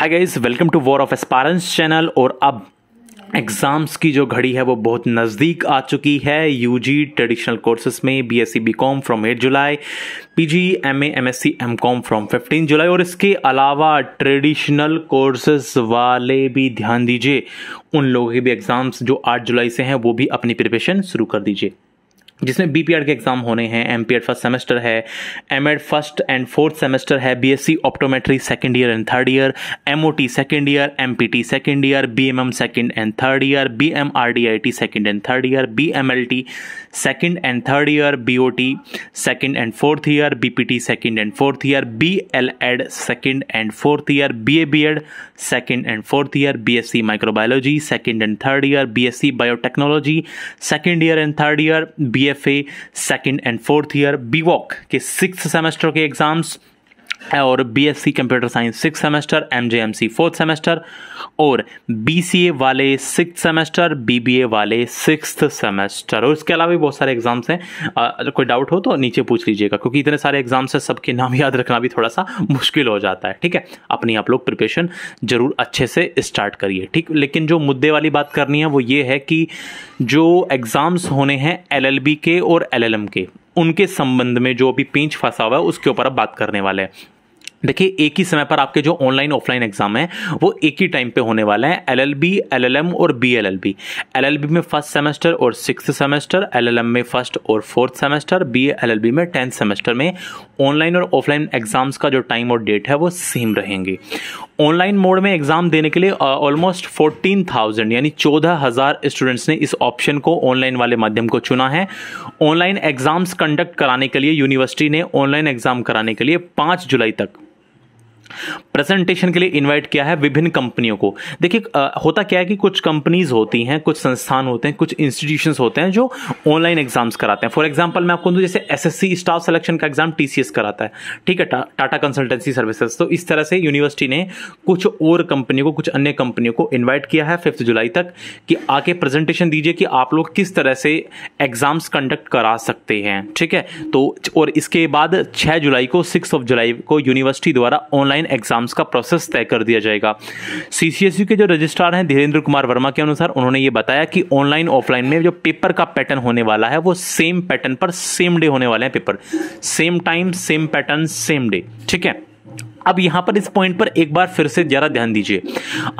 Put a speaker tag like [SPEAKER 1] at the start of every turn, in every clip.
[SPEAKER 1] hi guys welcome to war of aspirants channel और अब exams की जो घड़ी है वो बहुत नज़दीक आ चुकी है यूजी ट्रेडिशनल कोर्सेज में BSc BCom from 8 July PG MA MSc MCom from 15 July और इसके अलावा ट्रेडिशनल कोर्सेज वाले भी ध्यान दीजिए उन लोगों के भी एग्ज़ाम्स जो 8 जुलाई से हैं वो भी अपनी प्रिपरेशन शुरू कर दीजिए जिसमें बी के एग्ज़ाम होने हैं एम पी फर्स्ट सेमेस्टर है M first and fourth semester है B S C optometry second year and third year M O T second year M P T second year B M M second and third year B M R D I T second and third year B M L T second and third year B O T second and fourth year B P T second and fourth year B L Ed second and fourth year B A B Ed second and fourth year B S C microbiology second and third year B S C biotechnology second year and third year B F A second and fourth year BVoc के six semester के exams और B S C computer science six semester M M J C fourth semester और B C A वाले six semester B B A वाले six semester और इसके अलावा भी बहुत सारे एग्जाम्स हैं कोई डाउट हो तो नीचे पूछ लीजिएगा क्योंकि इतने सारे एग्जाम्स हैं सबके नाम याद रखना भी थोड़ा सा मुश्किल हो जाता है ठीक है अपनी आप लोग प्रिपरेशन जरूर अच्छे से स्टार्ट करिए ठीक लेकिन जो मुद्दे वाली बात करनी है वो ये है कि जो एग्ज़ाम्स होने हैं बी के और एम के उनके संबंध में जो अभी पेंच फंसा हुआ है उसके ऊपर अब बात करने वाले हैं देखिए एक ही समय पर आपके जो ऑनलाइन ऑफलाइन एग्जाम है वो एक ही टाइम पे होने वाले हैं एलएलबी एलएलएम और बीएलएलबी एलएलबी में फर्स्ट सेमेस्टर और सिक्स सेमेस्टर एलएलएम में फर्स्ट और फोर्थ सेमेस्टर बीएलएलबी में टेंथ सेमेस्टर में ऑनलाइन और ऑफलाइन एग्जाम्स का जो टाइम और डेट है वो सेम रहेंगे ऑनलाइन मोड में एग्जाम देने के लिए ऑलमोस्ट फोर्टीन थाउजेंड यानी चौदह हज़ार स्टूडेंट्स ने इस ऑप्शन को ऑनलाइन वाले माध्यम को चुना है ऑनलाइन एग्जाम्स कंडक्ट कराने के लिए यूनिवर्सिटी ने ऑनलाइन एग्जाम कराने के लिए पाँच जुलाई तक प्रेजेंटेशन के लिए इनवाइट किया है विभिन्न कंपनियों को देखिए होता क्या है कि कुछ कंपनीज होती हैं कुछ संस्थान होते हैं कुछ इंस्टीट्यूशंस होते हैं जो ऑनलाइन एग्जाम्स कराते हैं फॉर एग्जांपल मैं आपको दूं जैसे एसएससी स्टाफ सिलेक्शन का एग्जाम टीसीएस कराता है ठीक है टाटा कंसल्टेंसी सर्विसेज तो इस तरह से यूनिवर्सिटी ने कुछ और कंपनियों को कुछ अन्य कंपनियों को इन्वाइट किया है फिफ्थ जुलाई तक कि आके प्रेजेंटेशन दीजिए कि आप लोग किस तरह से एग्जाम्स कंडक्ट करा सकते हैं ठीक है तो और इसके बाद छः जुलाई को सिक्स ऑफ जुलाई को यूनिवर्सिटी द्वारा ऑनलाइन ऑनलाइन एग्जाम्स का प्रोसेस तय कर दिया जाएगा सीसीएसयू e के जो रजिस्ट्रार हैं धीरेन्द्र कुमार वर्मा के अनुसार उन्होंने ये बताया कि ऑनलाइन ऑफलाइन में जो पेपर का पैटर्न होने वाला है वो सेम पैटर्न पर सेम डे होने वाले हैं paper same time same pattern same day ठीक है अब यहां पर इस पॉइंट पर एक बार फिर से जरा ध्यान दीजिए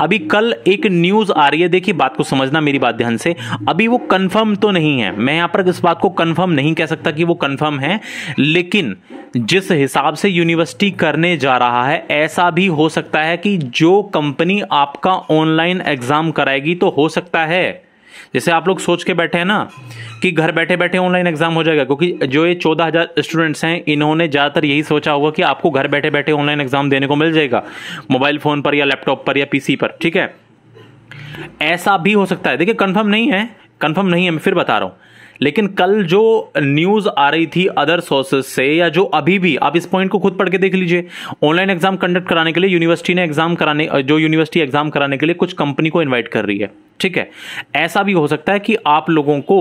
[SPEAKER 1] अभी कल एक न्यूज आ रही है देखिए बात को समझना मेरी बात ध्यान से अभी वो कंफर्म तो नहीं है मैं यहां पर इस बात को कंफर्म नहीं कह सकता कि वो कंफर्म है लेकिन जिस हिसाब से यूनिवर्सिटी करने जा रहा है ऐसा भी हो सकता है कि जो कंपनी आपका ऑनलाइन एग्जाम कराएगी तो हो सकता है जैसे आप लोग सोच के बैठे हैं ना कि घर बैठे बैठे ऑनलाइन एग्जाम हो जाएगा क्योंकि जो ये चौदह हज़ार स्टूडेंट्स हैं इन्होंने ज़्यादातर यही सोचा होगा कि आपको घर बैठे बैठे ऑनलाइन एग्जाम देने को मिल जाएगा मोबाइल फ़ोन पर या लैपटॉप पर या पीसी पर ठीक है ऐसा भी हो सकता है देखिए कन्फर्म नहीं है कन्फर्म नहीं है मैं फिर बता रहा हूं लेकिन कल जो न्यूज आ रही थी अदर सोर्सेस से या जो अभी भी आप इस पॉइंट को खुद पढ़ के देख लीजिए ऑनलाइन एग्जाम कंडक्ट कराने के लिए यूनिवर्सिटी ने एग्जाम कराने जो यूनिवर्सिटी एग्जाम कराने के लिए कुछ कंपनी को इन्वाइट कर रही है ठीक है ऐसा भी हो सकता है कि आप लोगों को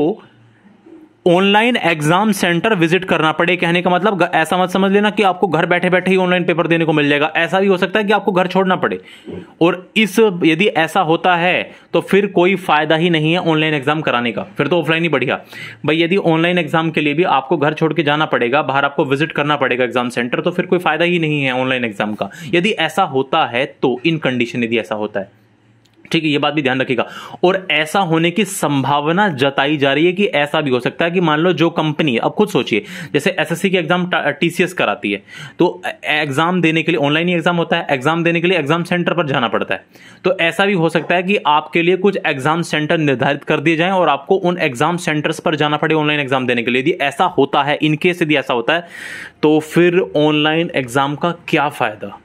[SPEAKER 1] ऑनलाइन एग्जाम सेंटर विजिट करना पड़े कहने का मतलब ऐसा मत समझ लेना कि आपको घर बैठे बैठे ही ऑनलाइन पेपर देने को मिल जाएगा ऐसा भी हो सकता है कि आपको घर छोड़ना पड़े और इस यदि ऐसा होता है तो फिर कोई फायदा ही नहीं है ऑनलाइन एग्जाम कराने का फिर तो ऑफलाइन ही बढ़िया भाई यदि ऑनलाइन एग्जाम के लिए भी आपको घर छोड़ के जाना पड़ेगा बाहर आपको विजिट करना पड़ेगा एग्जाम सेंटर तो फिर कोई फायदा ही नहीं है ऑनलाइन एग्जाम का यदि ऐसा होता है तो इन कंडीशन यदि ऐसा होता है ठीक है ये बात भी ध्यान रखिएगा और ऐसा होने की संभावना जताई जा रही है कि ऐसा भी हो सकता है कि मान लो जो कंपनी अब खुद सोचिए जैसे एसएससी की एग्जाम टीसीएस कराती है तो एग्जाम देने के लिए ऑनलाइन ही एग्जाम होता है एग्जाम देने के लिए एग्जाम सेंटर पर जाना पड़ता है तो ऐसा भी हो सकता है कि आपके लिए कुछ एग्जाम सेंटर निर्धारित कर दिए जाए और आपको उन एग्जाम सेंटर्स पर जाना पड़े ऑनलाइन एग्जाम देने के लिए यदि ऐसा होता है इनकेस यदि ऐसा होता है तो फिर ऑनलाइन एग्जाम का क्या फायदा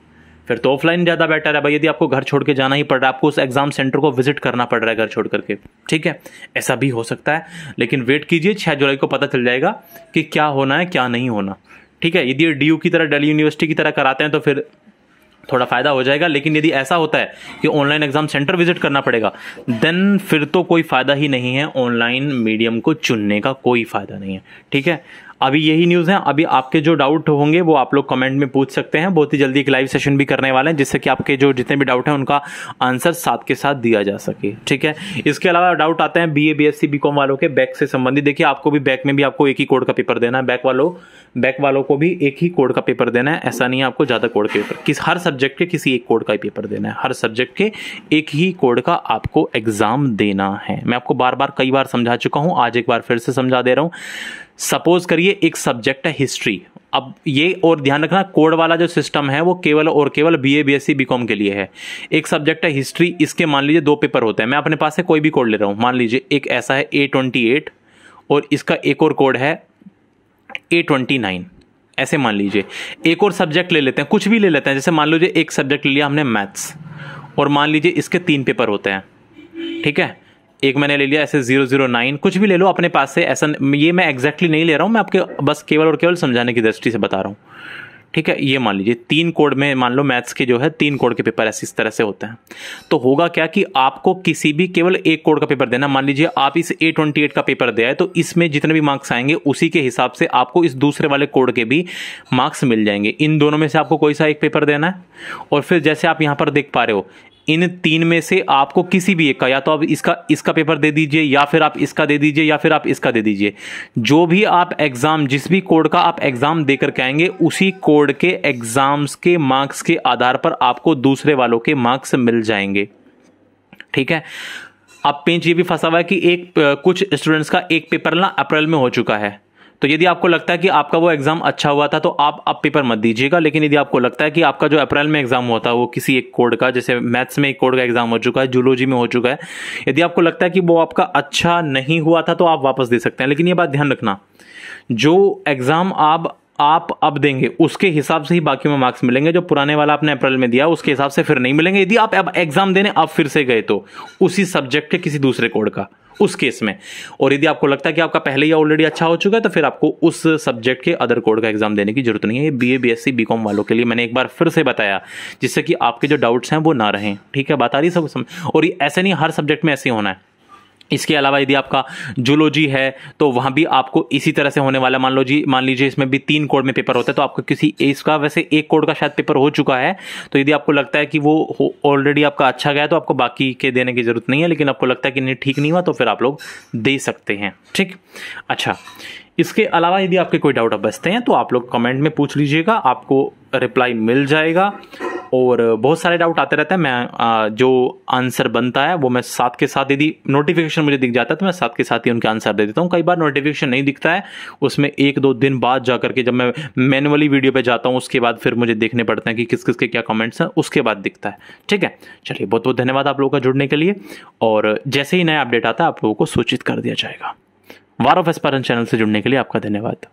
[SPEAKER 1] फिर तो ऑफलाइन ज़्यादा बेटर है भाई यदि आपको घर छोड़ के जाना ही पड़ रहा है आपको उस एग्ज़ाम सेंटर को विजिट करना पड़ रहा है घर छोड़ करके ठीक है ऐसा भी हो सकता है लेकिन वेट कीजिए छः जुलाई को पता चल जाएगा कि क्या होना है क्या नहीं होना ठीक है यदि डी की तरह डेली यूनिवर्सिटी की तरह कराते हैं तो फिर थोड़ा फायदा हो जाएगा लेकिन यदि ऐसा होता है कि ऑनलाइन एग्जाम सेंटर विजिट करना पड़ेगा देन फिर तो कोई फायदा ही नहीं है ऑनलाइन मीडियम को चुनने का कोई फायदा नहीं है ठीक है अभी यही न्यूज़ है अभी आपके जो डाउट होंगे वो आप लोग कमेंट में पूछ सकते हैं बहुत ही जल्दी एक लाइव सेशन भी करने वाले हैं जिससे कि आपके जो जितने भी डाउट हैं उनका आंसर साथ के साथ दिया जा सके ठीक है इसके अलावा डाउट आते हैं B A B S C B com वालों के बैक से संबंधित देखिए आपको भी बैक में भी आपको एक ही कोड का पेपर देना है बैक वालों बैक वालों को भी एक ही कोड का पेपर देना है ऐसा नहीं है आपको ज़्यादा कोड के पेपर किस हर सब्जेक्ट के किसी एक कोड का ही पेपर देना है हर सब्जेक्ट के एक ही कोड का आपको एग्ज़ाम देना है मैं आपको बार बार कई बार समझा चुका हूँ आज एक बार फिर से समझा दे रहा हूँ सपोज करिए एक सब्जेक्ट है हिस्ट्री अब ये और ध्यान रखना कोड वाला जो सिस्टम है वो केवल और केवल B A B S C B com के लिए है एक सब्जेक्ट है हिस्ट्री इसके मान लीजिए दो पेपर होते हैं मैं अपने पास से कोई भी कोड ले रहा हूँ मान लीजिए एक ऐसा है ए ट्वेंटी एट और इसका एक और कोड है ए ट्वेंटी नाइन ऐसे मान लीजिए एक और सब्जेक्ट ले लेते हैं कुछ भी ले लेते हैं जैसे मान लीजिए एक सब्जेक्ट ले लिया हमने मैथ्स और मान लीजिए इसके तीन पेपर होते हैं ठीक है एक मैंने ले लिया ऐसे जीरो जीरो नाइन कुछ भी ले लो अपने पास से ऐसा ये मैं एग्जैक्टली नहीं ले रहा हूँ मैं आपके बस केवल और केवल समझाने की दृष्टि से बता रहा हूँ ठीक है ये मान लीजिए तीन कोड में मान लो मैथ्स के जो है तीन कोड के पेपर ऐसे इस तरह से होते हैं तो होगा क्या कि आपको किसी भी केवल एक कोड का पेपर देना मान लीजिए आप इस ए ट्वेंटी एट का पेपर दिया है तो इसमें जितने भी मार्क्स आएंगे उसी के हिसाब से आपको इस दूसरे वाले कोड के भी मार्क्स मिल जाएंगे इन दोनों में से आपको कोई सा एक पेपर देना है और फिर जैसे आप यहाँ पर देख पा रहे हो इन तीन में से आपको किसी भी एक का या तो आप इसका इसका पेपर दे दीजिए या फिर आप इसका दे दीजिए या फिर आप इसका दे दीजिए जो भी आप एग्ज़ाम जिस भी कोड का आप एग्ज़ाम देकर के आएंगे उसी कोड के एग्ज़ाम्स के मार्क्स के आधार पर आपको दूसरे वालों के मार्क्स मिल जाएंगे ठीक है अब पेंच ये भी फंसा हुआ है कि एक कुछ स्टूडेंट्स का एक पेपर ना अप्रैल में हो चुका है तो यदि आपको लगता है कि आपका वो एग्ज़ाम अच्छा हुआ था तो आप अब पेपर मत दीजिएगा लेकिन यदि आपको लगता है कि आपका जो अप्रैल में एग्ज़ाम हुआ था वो किसी एक कोड का जैसे मैथ्स में एक कोड का एग्ज़ाम हो चुका है जूलॉजी में हो चुका है यदि आपको लगता है कि वो आपका अच्छा नहीं हुआ था तो आप वापस दे सकते हैं लेकिन ये बात ध्यान रखना जो एग्ज़ाम आप आप अब देंगे उसके हिसाब से ही बाकी में मार्क्स मिलेंगे जो पुराने वाला आपने अप्रैल में दिया उसके हिसाब से फिर नहीं मिलेंगे यदि आप अब एग्जाम देने आप फिर से गए तो उसी सब्जेक्ट के किसी दूसरे कोड का उस केस में और यदि आपको लगता है कि आपका पहले ही ऑलरेडी अच्छा हो चुका है तो फिर आपको उस सब्जेक्ट के अदर कोड का एग्जाम देने की जरूरत नहीं है ये B A B S C B com वालों के लिए मैंने एक बार फिर से बताया जिससे कि आपके जो डाउट्स हैं वो ना रहें ठीक है बात आ रही सब समझ और ये ऐसे नहीं हर सब्जेक्ट में ऐसे होना है इसके अलावा यदि आपका जूलॉजी है तो वहाँ भी आपको इसी तरह से होने वाला मान लो जी मान लीजिए इसमें भी तीन कोड में पेपर होता है तो आपको किसी इसका वैसे एक कोड का शायद पेपर हो चुका है तो यदि आपको लगता है कि वो ऑलरेडी आपका अच्छा गया तो आपको बाकी के देने की ज़रूरत नहीं है लेकिन आपको लगता है कि नहीं ठीक नहीं हुआ तो फिर आप लोग दे सकते हैं ठीक अच्छा इसके अलावा यदि आपके कोई डाउट अब बचते हैं तो आप लोग कमेंट में पूछ लीजिएगा आपको रिप्लाई मिल जाएगा और बहुत सारे डाउट आते रहते हैं मैं जो आंसर बनता है वो मैं साथ के साथ यदि नोटिफिकेशन मुझे दिख जाता है तो मैं साथ के साथ ही उनके आंसर दे देता हूँ कई बार नोटिफिकेशन नहीं दिखता है उसमें एक दो दिन बाद जा करके जब मैं मैनुअली वीडियो पर जाता हूँ उसके बाद फिर मुझे देखने पड़ते हैं कि किस किस के क्या कमेंट्स हैं उसके बाद दिखता है ठीक है चलिए बहुत बहुत धन्यवाद आप लोगों का जुड़ने के लिए और जैसे ही नया अपडेट आता है आप लोगों को सूचित कर दिया जाएगा वार ऑफ एस्पारन चैनल से जुड़ने के लिए आपका धन्यवाद